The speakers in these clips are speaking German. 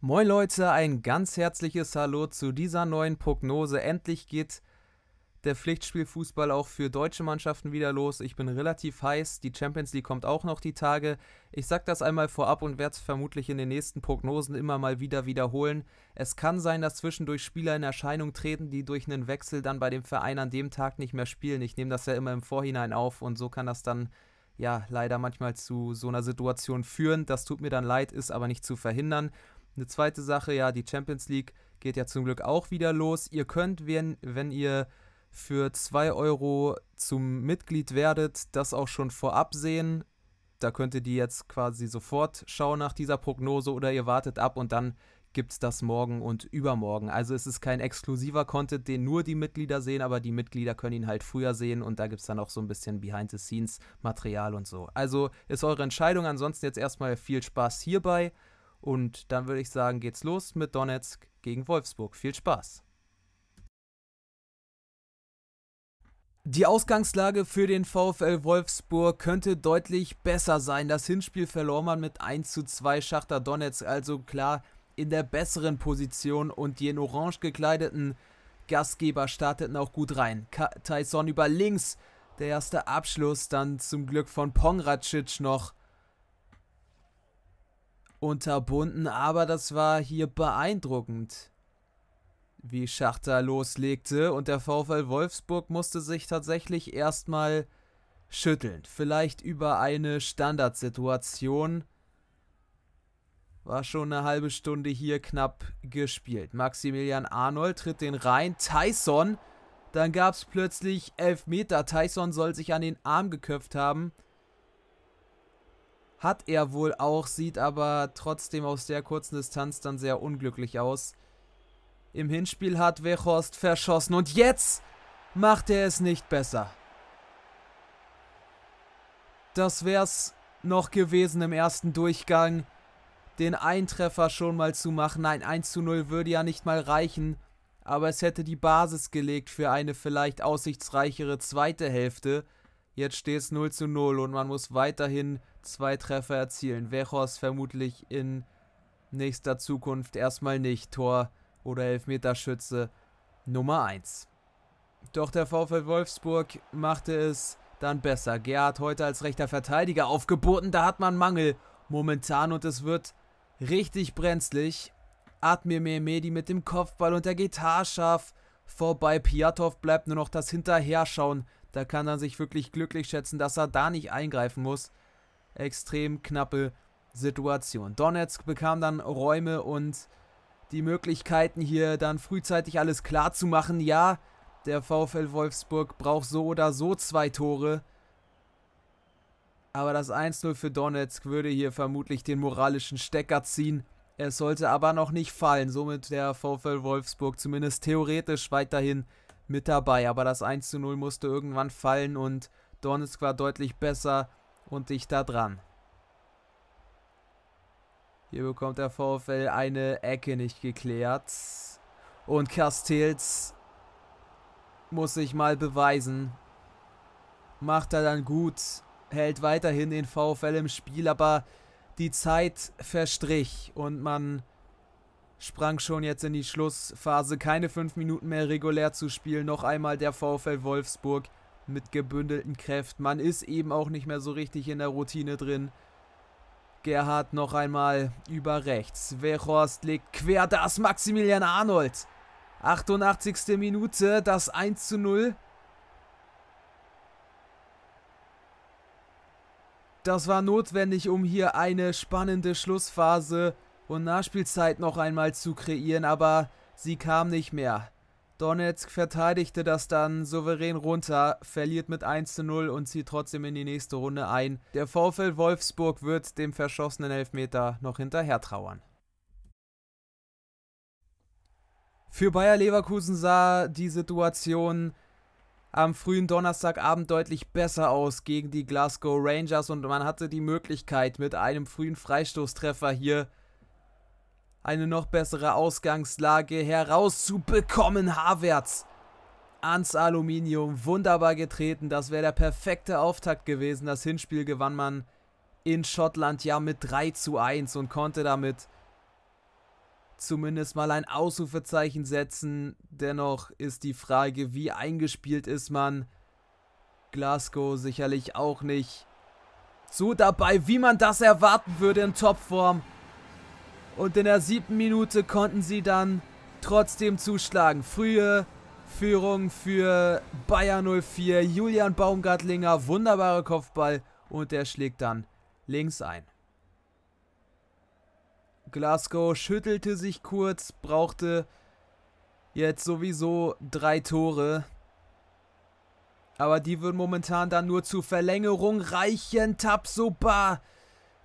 Moin Leute, ein ganz herzliches Hallo zu dieser neuen Prognose. Endlich geht der Pflichtspielfußball auch für deutsche Mannschaften wieder los. Ich bin relativ heiß. Die Champions League kommt auch noch die Tage. Ich sage das einmal vorab und werde es vermutlich in den nächsten Prognosen immer mal wieder wiederholen. Es kann sein, dass zwischendurch Spieler in Erscheinung treten, die durch einen Wechsel dann bei dem Verein an dem Tag nicht mehr spielen. Ich nehme das ja immer im Vorhinein auf und so kann das dann ja leider manchmal zu so einer Situation führen. Das tut mir dann leid, ist aber nicht zu verhindern. Eine zweite Sache, ja, die Champions League geht ja zum Glück auch wieder los. Ihr könnt, wenn, wenn ihr für 2 Euro zum Mitglied werdet, das auch schon vorab sehen. Da könnt ihr die jetzt quasi sofort schauen nach dieser Prognose oder ihr wartet ab und dann gibt es das morgen und übermorgen. Also es ist kein exklusiver Content, den nur die Mitglieder sehen, aber die Mitglieder können ihn halt früher sehen und da gibt es dann auch so ein bisschen Behind-the-Scenes-Material und so. Also ist eure Entscheidung. Ansonsten jetzt erstmal viel Spaß hierbei. Und dann würde ich sagen, geht's los mit Donetsk gegen Wolfsburg. Viel Spaß! Die Ausgangslage für den VfL Wolfsburg könnte deutlich besser sein. Das Hinspiel verlor man mit 1 zu 2 Schachter Donetsk, also klar in der besseren Position und die in orange gekleideten Gastgeber starteten auch gut rein. Ka Tyson über links, der erste Abschluss dann zum Glück von Pongracic noch unterbunden, aber das war hier beeindruckend, wie Schachter loslegte und der VfL Wolfsburg musste sich tatsächlich erstmal schütteln. Vielleicht über eine Standardsituation. War schon eine halbe Stunde hier knapp gespielt. Maximilian Arnold tritt den rein. Tyson. Dann gab es plötzlich Elfmeter. Tyson soll sich an den Arm geköpft haben. Hat er wohl auch, sieht aber trotzdem aus der kurzen Distanz dann sehr unglücklich aus. Im Hinspiel hat Wechhorst verschossen und jetzt macht er es nicht besser. Das wär's noch gewesen im ersten Durchgang. Den Eintreffer schon mal zu machen. Nein, 1 zu 0 würde ja nicht mal reichen. Aber es hätte die Basis gelegt für eine vielleicht aussichtsreichere zweite Hälfte. Jetzt steht es 0 zu 0 und man muss weiterhin zwei Treffer erzielen. Wechos vermutlich in nächster Zukunft erstmal nicht Tor oder Elfmeterschütze Nummer 1. Doch der VfL Wolfsburg machte es dann besser. Gerhard heute als rechter Verteidiger aufgeboten, da hat man Mangel momentan und es wird richtig brenzlig. Admir Mehmedi mit dem Kopfball und der geht haarscharf vorbei. Piatow bleibt nur noch das Hinterherschauen. Da kann er sich wirklich glücklich schätzen, dass er da nicht eingreifen muss extrem knappe Situation. Donetsk bekam dann Räume und die Möglichkeiten hier dann frühzeitig alles klar zu machen. Ja, der VfL Wolfsburg braucht so oder so zwei Tore. Aber das 1-0 für Donetsk würde hier vermutlich den moralischen Stecker ziehen. Es sollte aber noch nicht fallen. Somit der VfL Wolfsburg zumindest theoretisch weiterhin mit dabei. Aber das 1-0 musste irgendwann fallen und Donetsk war deutlich besser und dich da dran. Hier bekommt der VfL eine Ecke nicht geklärt. Und Castells muss sich mal beweisen. Macht er dann gut, hält weiterhin den VfL im Spiel, aber die Zeit verstrich und man sprang schon jetzt in die Schlussphase. Keine fünf Minuten mehr regulär zu spielen. Noch einmal der VfL Wolfsburg mit gebündelten Kräften. Man ist eben auch nicht mehr so richtig in der Routine drin. Gerhard noch einmal über rechts. Verhorst legt quer, das Maximilian Arnold. 88. Minute, das 1 zu 0. Das war notwendig, um hier eine spannende Schlussphase und Nachspielzeit noch einmal zu kreieren, aber sie kam nicht mehr. Donetsk verteidigte das dann souverän runter, verliert mit 1 zu 0 und zieht trotzdem in die nächste Runde ein. Der VfL Wolfsburg wird dem verschossenen Elfmeter noch hinterher trauern. Für Bayer Leverkusen sah die Situation am frühen Donnerstagabend deutlich besser aus gegen die Glasgow Rangers und man hatte die Möglichkeit, mit einem frühen Freistoßtreffer hier eine noch bessere Ausgangslage herauszubekommen. Havertz ans Aluminium, wunderbar getreten. Das wäre der perfekte Auftakt gewesen. Das Hinspiel gewann man in Schottland ja mit 3 zu 1 und konnte damit zumindest mal ein Ausrufezeichen setzen. Dennoch ist die Frage, wie eingespielt ist man. Glasgow sicherlich auch nicht so dabei, wie man das erwarten würde in Topform. Und in der siebten Minute konnten sie dann trotzdem zuschlagen. Frühe Führung für Bayer 04. Julian Baumgartlinger, wunderbarer Kopfball und der schlägt dann links ein. Glasgow schüttelte sich kurz, brauchte jetzt sowieso drei Tore. Aber die würden momentan dann nur zur Verlängerung reichen. Tapsoba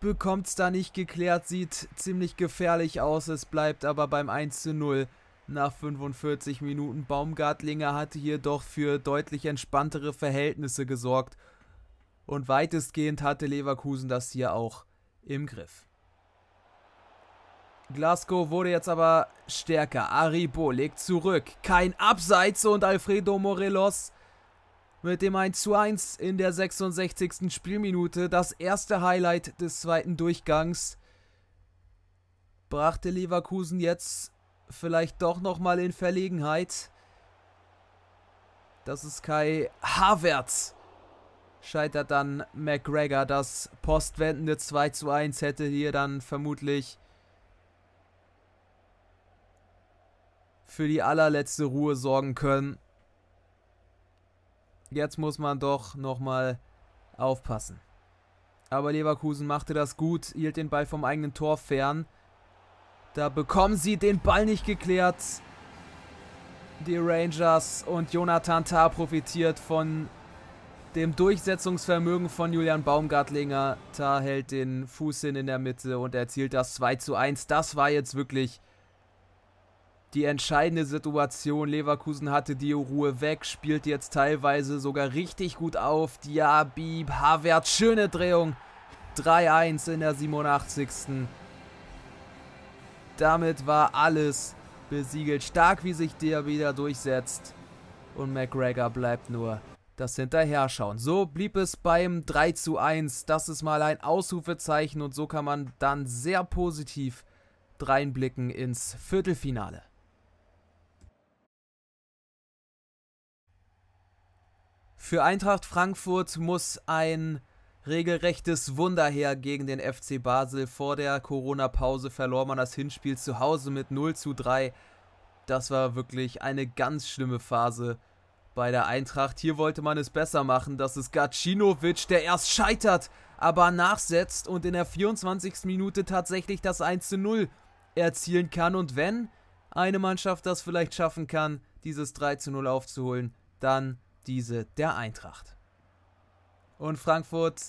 bekommt es da nicht geklärt, sieht ziemlich gefährlich aus. Es bleibt aber beim 1 zu 0 nach 45 Minuten. Baumgartlinger hatte hier doch für deutlich entspanntere Verhältnisse gesorgt. Und weitestgehend hatte Leverkusen das hier auch im Griff. Glasgow wurde jetzt aber stärker. Aribo legt zurück. Kein Abseits und Alfredo Morelos mit dem 1:1 in der 66. Spielminute. Das erste Highlight des zweiten Durchgangs brachte Leverkusen jetzt vielleicht doch nochmal in Verlegenheit. Das ist Kai Havertz. Scheitert dann McGregor. Das postwendende 2:1 hätte hier dann vermutlich für die allerletzte Ruhe sorgen können. Jetzt muss man doch nochmal aufpassen. Aber Leverkusen machte das gut, hielt den Ball vom eigenen Tor fern. Da bekommen sie den Ball nicht geklärt. Die Rangers und Jonathan Tah profitiert von dem Durchsetzungsvermögen von Julian Baumgartlinger. Tah hält den Fuß hin in der Mitte und erzielt das 2 zu 1. Das war jetzt wirklich die entscheidende Situation. Leverkusen hatte die Ruhe weg, spielt jetzt teilweise sogar richtig gut auf. Diaby, Havertz, schöne Drehung. 3-1 in der 87. Damit war alles besiegelt. Stark, wie sich der wieder durchsetzt. Und McGregor bleibt nur das Hinterherschauen. So blieb es beim 3 zu 1. Das ist mal ein Ausrufezeichen und so kann man dann sehr positiv reinblicken ins Viertelfinale. Für Eintracht Frankfurt muss ein regelrechtes Wunder her gegen den FC Basel. Vor der Corona-Pause verlor man das Hinspiel zu Hause mit 0 zu 3. Das war wirklich eine ganz schlimme Phase bei der Eintracht. Hier wollte man es besser machen. Das ist Gacinovic, der erst scheitert, aber nachsetzt und in der 24. Minute tatsächlich das 1 zu 0 erzielen kann. Und wenn eine Mannschaft das vielleicht schaffen kann, dieses 3 zu 0 aufzuholen, dann diese der Eintracht. Und Frankfurt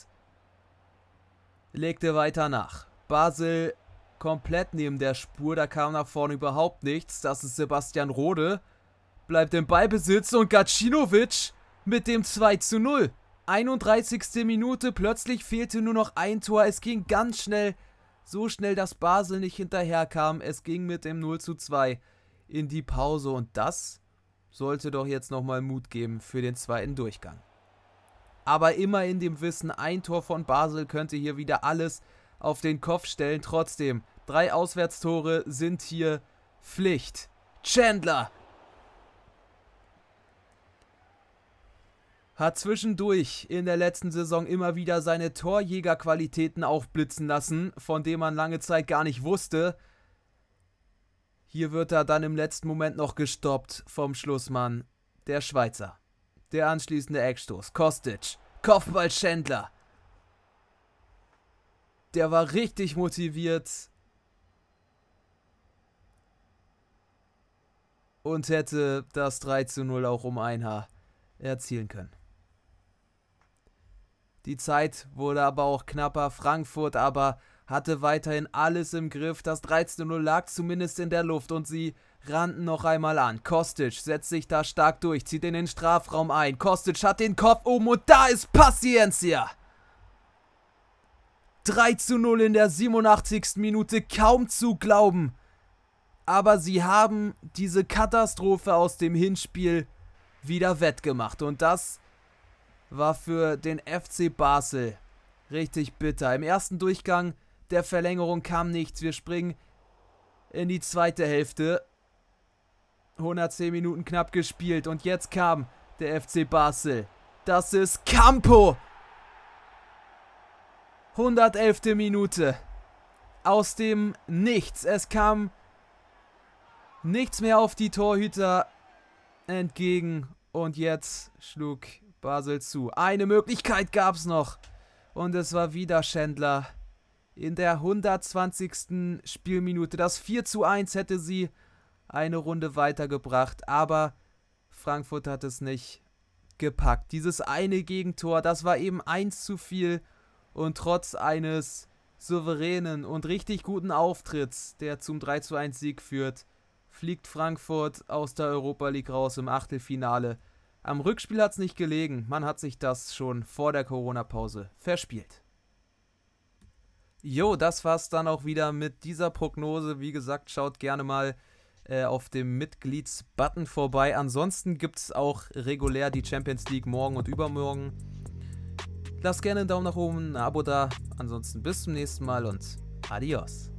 legte weiter nach. Basel komplett neben der Spur, da kam nach vorne überhaupt nichts. Das ist Sebastian Rode, bleibt im Ballbesitz und Gacinovic mit dem 2 zu 0. 31. Minute, plötzlich fehlte nur noch ein Tor. Es ging ganz schnell, so schnell, dass Basel nicht hinterherkam. Es ging mit dem 0 zu 2 in die Pause und das sollte doch jetzt nochmal Mut geben für den zweiten Durchgang. Aber immer in dem Wissen, ein Tor von Basel könnte hier wieder alles auf den Kopf stellen. Trotzdem, drei Auswärtstore sind hier Pflicht. Chandler hat zwischendurch in der letzten Saison immer wieder seine Torjägerqualitäten aufblitzen lassen, von denen man lange Zeit gar nicht wusste. Hier wird er dann im letzten Moment noch gestoppt vom Schlussmann, der Schweizer. Der anschließende Eckstoß. Kostic. Kopfball Schändler. Der war richtig motiviert. Und hätte das 3 zu 0 auch um ein Haar erzielen können. Die Zeit wurde aber auch knapper. Frankfurt aber hatte weiterhin alles im Griff. Das 13-0 lag zumindest in der Luft und sie rannten noch einmal an. Kostic setzt sich da stark durch, zieht in den Strafraum ein. Kostic hat den Kopf oben und da ist Paciencia. 3 zu 0 in der 87. Minute, kaum zu glauben. Aber sie haben diese Katastrophe aus dem Hinspiel wieder wettgemacht. Und das war für den FC Basel richtig bitter. Im ersten Durchgang der Verlängerung kam nichts. Wir springen in die zweite Hälfte. 110 Minuten knapp gespielt. Und jetzt kam der FC Basel. Das ist Campo. 111. Minute. Aus dem Nichts. Es kam nichts mehr auf die Torhüter entgegen. Und jetzt schlug Basel zu. Eine Möglichkeit gab es noch. Und es war wieder Schändler, in der 120. Spielminute. Das 4 zu 1 hätte sie eine Runde weitergebracht, aber Frankfurt hat es nicht gepackt. Dieses eine Gegentor, das war eben eins zu viel und trotz eines souveränen und richtig guten Auftritts, der zum 3 zu 1 Sieg führt, fliegt Frankfurt aus der Europa League raus im Achtelfinale. Am Rückspiel hat es nicht gelegen, man hat sich das schon vor der Corona-Pause verspielt. Jo, das war's dann auch wieder mit dieser Prognose. Wie gesagt, schaut gerne mal äh, auf dem Mitgliedsbutton vorbei. Ansonsten gibt es auch regulär die Champions League morgen und übermorgen. Lasst gerne einen Daumen nach oben, ein Abo da. Ansonsten bis zum nächsten Mal und adios.